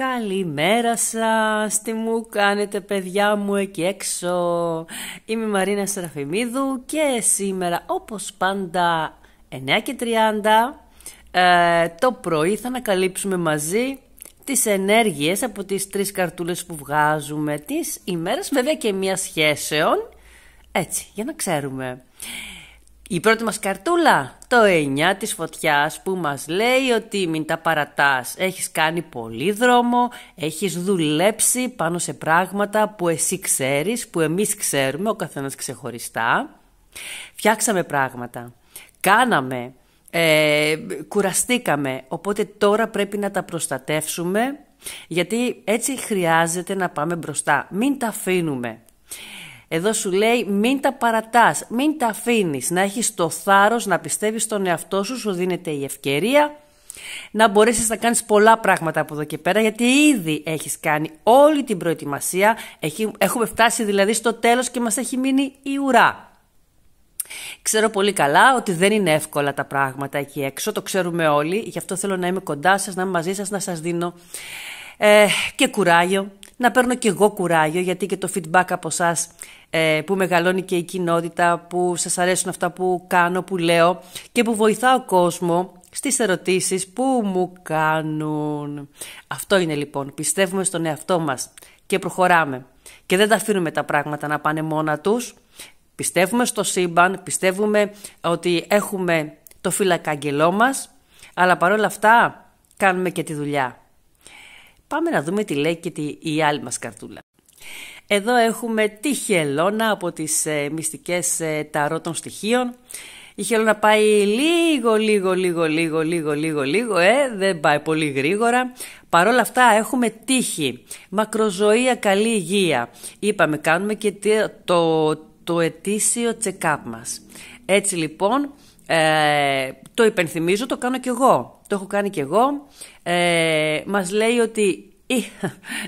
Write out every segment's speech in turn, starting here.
Καλημέρα σας, τι μου κάνετε παιδιά μου εκεί έξω Είμαι η Μαρίνα Σεραφημίδου και σήμερα όπως πάντα 9 και 30 ε, Το πρωί θα ανακαλύψουμε μαζί τις ενέργειες από τις τρεις καρτούλες που βγάζουμε Τις ημέρες βέβαια και μια σχέσεων Έτσι, για να ξέρουμε η πρώτη μας καρτούλα, το 9 της φωτιάς που μας λέει ότι μην τα παρατάς. Έχεις κάνει πολύ δρόμο, έχεις δουλέψει πάνω σε πράγματα που εσύ ξέρεις, που εμείς ξέρουμε, ο καθένας ξεχωριστά. Φτιάξαμε πράγματα, κάναμε, ε, κουραστήκαμε, οπότε τώρα πρέπει να τα προστατεύσουμε γιατί έτσι χρειάζεται να πάμε μπροστά. Μην τα αφήνουμε εδώ σου λέει μην τα παρατάς, μην τα αφήνεις, να έχεις το θάρρος να πιστεύεις στον εαυτό σου, σου δίνεται η ευκαιρία να μπορέσεις να κάνεις πολλά πράγματα από εδώ και πέρα γιατί ήδη έχεις κάνει όλη την προετοιμασία, έχουμε φτάσει δηλαδή στο τέλος και μας έχει μείνει η ουρά. Ξέρω πολύ καλά ότι δεν είναι εύκολα τα πράγματα εκεί έξω, το ξέρουμε όλοι, γι' αυτό θέλω να είμαι κοντά σας, να είμαι μαζί σας, να σας δίνω ε, και κουράγιο να παίρνω και εγώ κουράγιο, γιατί και το feedback από εσά που μεγαλώνει και η κοινότητα, που σας αρέσουν αυτά που κάνω, που λέω και που βοηθάω κόσμο στις ερωτήσεις που μου κάνουν. Αυτό είναι λοιπόν, πιστεύουμε στον εαυτό μας και προχωράμε. Και δεν τα αφήνουμε τα πράγματα να πάνε μόνα τους. Πιστεύουμε στο σύμπαν, πιστεύουμε ότι έχουμε το φύλακα μας, αλλά παρόλα αυτά κάνουμε και τη δουλειά. Πάμε να δούμε τι λέει και τι η άλλη μας καρτούλα. Εδώ έχουμε τη χελώνα από τις ε, μυστικές ε, ταρό των στοιχείων. Η χελώνα πάει λίγο, λίγο, λίγο, λίγο, λίγο, λίγο, λίγο, ε, δεν πάει πολύ γρήγορα. Παρ' όλα αυτά έχουμε τύχη, μακροζωία, καλή υγεία. Είπαμε, κάνουμε και το, το ετήσιο check-up μας. Έτσι λοιπόν, ε, το υπενθυμίζω, το κάνω κι εγώ. Το έχω κάνει κι εγώ. Ε, μας λέει ότι...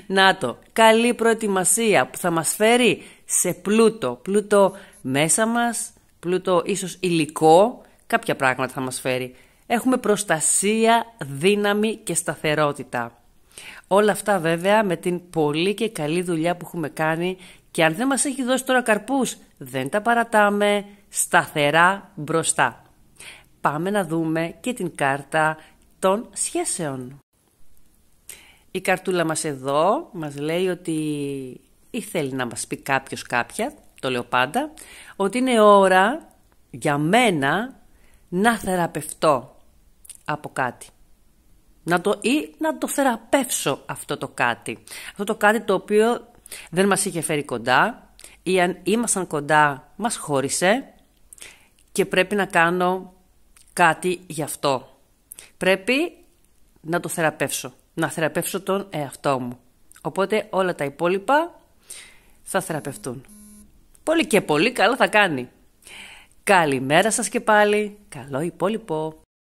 Να το, καλή προετοιμασία που θα μας φέρει σε πλούτο. Πλούτο μέσα μας, πλούτο ίσως υλικό, κάποια πράγματα θα μας φέρει. Έχουμε προστασία, δύναμη και σταθερότητα. Όλα αυτά βέβαια με την πολύ και καλή δουλειά που έχουμε κάνει και αν δεν μας έχει δώσει τώρα καρπούς, δεν τα παρατάμε σταθερά μπροστά πάμε να δούμε και την κάρτα των σχέσεων. Η καρτούλα μας εδώ μας λέει ότι ή θέλει να μας πει κάποιος κάποια, το λέω πάντα, ότι είναι ώρα για μένα να θεραπευτώ από κάτι. Να το, ή να το θεραπεύσω αυτό το κάτι. Αυτό το κάτι το οποίο δεν μας είχε φέρει κοντά ή αν ήμασταν κοντά μας χώρισε και πρέπει να κάνω κάτι γι' αυτό. Πρέπει να το θεραπεύσω, να θεραπεύσω τον εαυτό μου. Οπότε όλα τα υπόλοιπα θα θεραπευτούν. Πολύ και πολύ καλά θα κάνει. Καλημέρα σας και πάλι. Καλό υπόλοιπο.